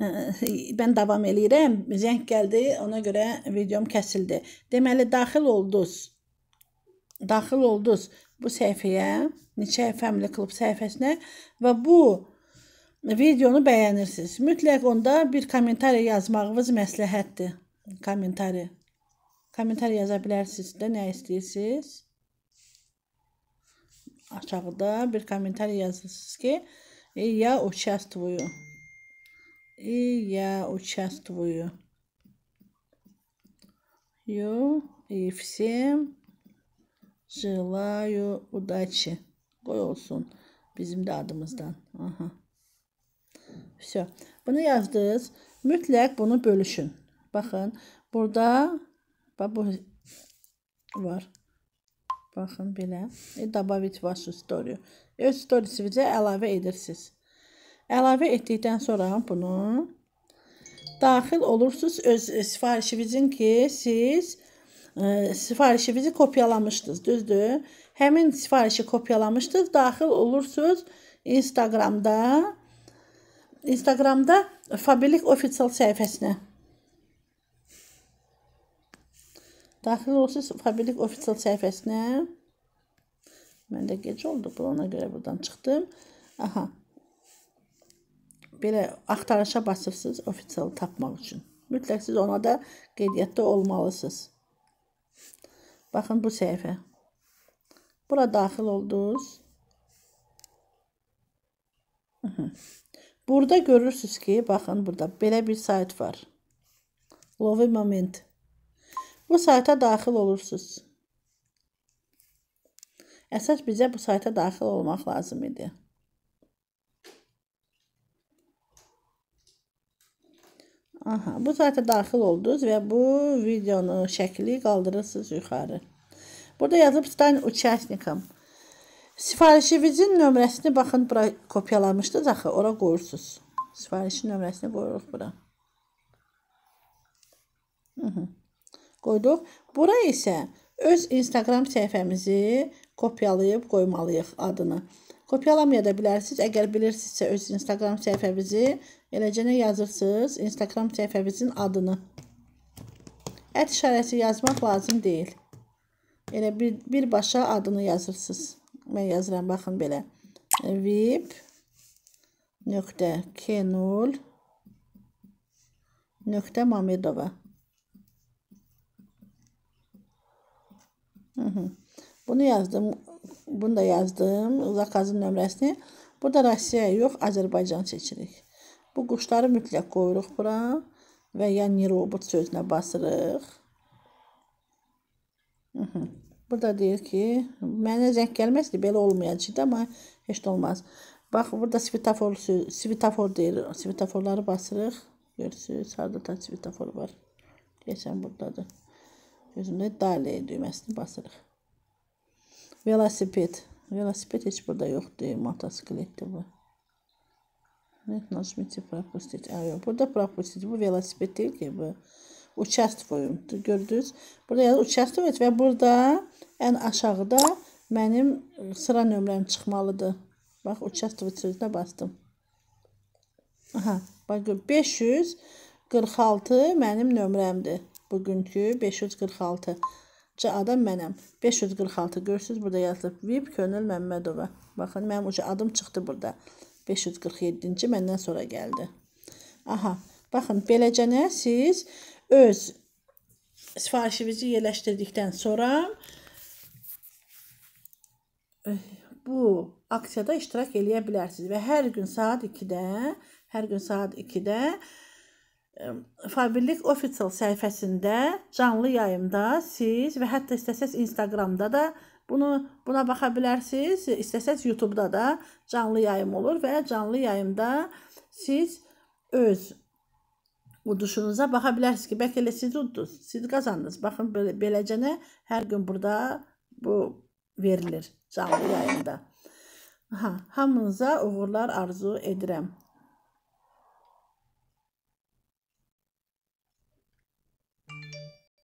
mən davam eləyirəm. Zəng gəldi, ona görə videom kəsildi. Deməli daxil olduz. Daxil olduz bu səhifəyə, Neçə Family Club səhifəsinə və bu videonu bəyənirsiniz. Mütləq onda bir kommentariya yazmağınız məsləhətdir. Kommentariya. Kommentariya yaza bilərsiniz də nə istəyirsiniz. Aşağıda bir kommentariya yazırsınız ki, я участвую и я участвую. Ю и всем желаю удачи. Koy olsun bizim de adımızdan. Aha. Все. Bunu yazdınız. Mütləq bunu bölüşün. Baxın, burada bax bu var. Baxın belə. E, добавить вашу историю. Öz storiesinizi əlavə edirsiniz. Əlavə etdikdən sonra bunu daxil olursunuz öz sifarişinizin ki, siz ə, e, sifarişinizi kopyalamışdınız, düzdür? Həmin sifarişi kopyalamışdınız, daxil olursunuz Instagramda. Instagramda Fabilik Official səhifəsinə. Daxil olursunuz Fabilik Official səhifəsinə. Mən də gec oldu, buna görə buradan çıxdım. Aha belə axtarışa basırsınız ofisalı tapmaq üçün. Mütləq siz ona da qeydiyyatda olmalısınız. Baxın bu səhifə. Bura daxil oldunuz. Burada görürsünüz ki, baxın burada belə bir sayt var. Lovi Moment. Bu sayta daxil olursunuz. Əsas bizə bu sayta daxil olmaq lazım idi. Aha, bu sayta daxil oldunuz və bu videonun şəkli qaldırırsınız yuxarı. Burada yazıb stan участником. Sifarişinizin nömrəsini baxın bura kopyalamışdınız axı, ora qoyursunuz. Sifarişin nömrəsini qoyuruq bura. Hı -hı. Qoyduq. Bura isə öz Instagram səhifəmizi kopyalayıb qoymalıyıq adını. Kopyalamaya da bilərsiniz. Əgər bilirsinizsə öz Instagram səhifəvizi eləcə nə yazırsınız? Instagram səhifəvizin adını. Ət işarəsi yazmaq lazım deyil. Elə bir, birbaşa adını yazırsınız. Mən yazıram, baxın belə. VIP nöqtə Kenul nöqtə Mamedova. Hı -hı. Bunu yazdım, bunu da yazdım, zakazın nömrəsini. Burada Rusiya yox, Azərbaycan seçirik. Bu quşları mütləq qoyuruq bura və ya robot sözünə basırıq. Burada deyir ki, mənə zəng gəlməzdi, belə olmayacaqdı, amma heç də olmaz. Bax, burada svitafor, svitafor deyir, svitaforları basırıq. Görürsünüz, harada da svitafor var. Deyəsən, buradadır. Gözümdə dali düyməsini basırıq. Velosiped. Velosiped heç burada yoxdur. Motosikletdir bu. Нет нажмите пропустить. А, yox, burada пропустить. Bu velosiped deyil ki, bu. Uçastvoyum. Gördünüz? Burada yazı uçastvoyum və burada ən aşağıda mənim sıra nömrəm çıxmalıdır. Bax, uçastvoy sözünə bastım. Aha, bax, 546 mənim nömrəmdir. Bugünkü 546. C adam mənəm. 546 görürsüz burada yazılıb. Vib Könül Məmmədova. Baxın mənim uca adım çıxdı burada. 547-ci məndən sonra gəldi. Aha. Baxın beləcə nə siz öz sifarişinizi yerləşdirdikdən sonra bu aksiyada iştirak eləyə bilərsiniz və hər gün saat 2-də, hər gün saat 2-də Fabrlik Official səhifəsində canlı yayımda siz və hətta istəsəz Instagramda da bunu buna baxa bilərsiniz. İstəsəz YouTube-da da canlı yayım olur və canlı yayımda siz öz uduşunuza baxa bilərsiniz ki, bəlkə elə siz uddunuz, siz qazandınız. Baxın, belə, beləcənə hər gün burada bu verilir canlı yayında. Ha, hamınıza uğurlar arzu edirəm.